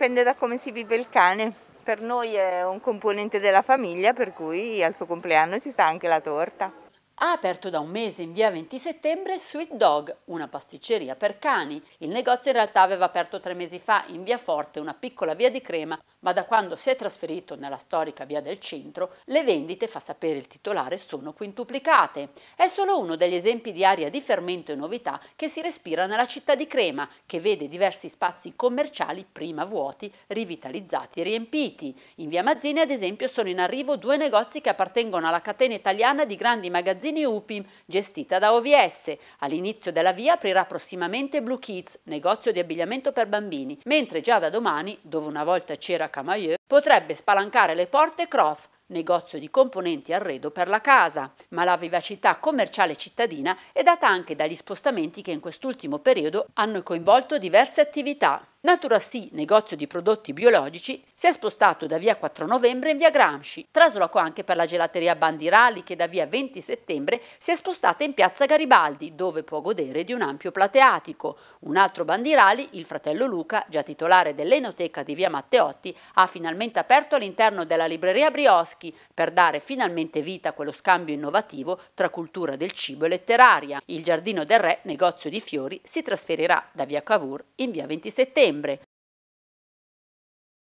Dipende da come si vive il cane. Per noi è un componente della famiglia, per cui al suo compleanno ci sta anche la torta. Ha aperto da un mese in via 20 settembre Sweet Dog, una pasticceria per cani. Il negozio in realtà aveva aperto tre mesi fa in via Forte, una piccola via di Crema, ma da quando si è trasferito nella storica via del centro, le vendite, fa sapere il titolare, sono quintuplicate. È solo uno degli esempi di aria di fermento e novità che si respira nella città di Crema, che vede diversi spazi commerciali prima vuoti, rivitalizzati e riempiti. In via Mazzini, ad esempio, sono in arrivo due negozi che appartengono alla catena italiana di grandi magazzini magazzini UPIM, gestita da OVS. All'inizio della via aprirà prossimamente Blue Kids, negozio di abbigliamento per bambini, mentre già da domani, dove una volta c'era Camailleux, potrebbe spalancare le porte Croft, negozio di componenti arredo per la casa, ma la vivacità commerciale cittadina è data anche dagli spostamenti che in quest'ultimo periodo hanno coinvolto diverse attività. Natura Sì, negozio di prodotti biologici, si è spostato da via 4 novembre in via Gramsci, trasloco anche per la gelateria Bandirali che da via 20 settembre si è spostata in piazza Garibaldi, dove può godere di un ampio plateatico. Un altro Bandirali, il fratello Luca, già titolare dell'enoteca di via Matteotti, ha finalmente aperto all'interno della libreria Brioschi per dare finalmente vita a quello scambio innovativo tra cultura del cibo e letteraria. Il Giardino del Re, negozio di fiori, si trasferirà da via Cavour in via 20 settembre settembre